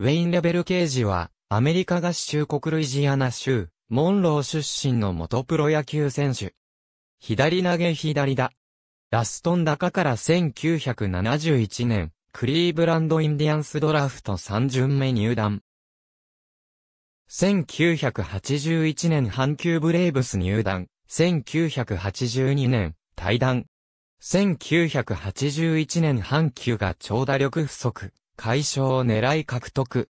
ウェイン・レベルケージは、アメリカ合衆国ルイジアナ州、モンロー出身の元プロ野球選手。左投げ左だ。ラストン高から1971年、クリーブランドインディアンスドラフト3巡目入団。1981年阪急ブレイブス入団。1982年、退団。1981年阪急が長打力不足。解消を狙い獲得。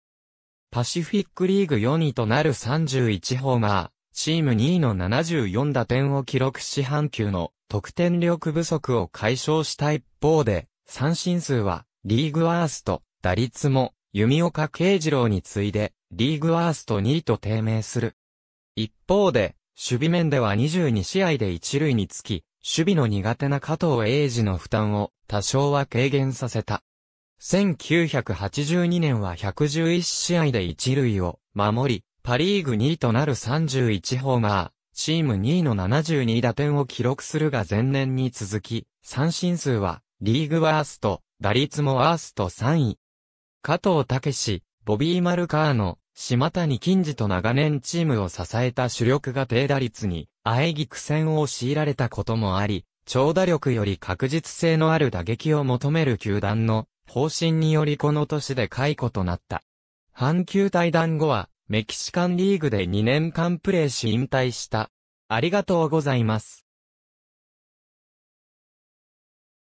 パシフィックリーグ4位となる31ホーマー、チーム2位の74打点を記録し半球の得点力不足を解消した一方で、三振数はリーグワースト、打率も弓岡慶次郎に次いでリーグワースト2位と低迷する。一方で、守備面では22試合で一塁につき、守備の苦手な加藤英二の負担を多少は軽減させた。1982年は111試合で一塁を守り、パリーグ2位となる31ホーマー、チーム2位の72打点を記録するが前年に続き、三振数はリーグワースト、打率もワースト3位。加藤武史、ボビー・マルカーノ、島谷金次と長年チームを支えた主力が低打率に、あえぎ苦戦を強いられたこともあり、長打力より確実性のある打撃を求める球団の方針によりこの年で解雇となった。阪急退団後は、メキシカンリーグで2年間プレーし引退した。ありがとうございます。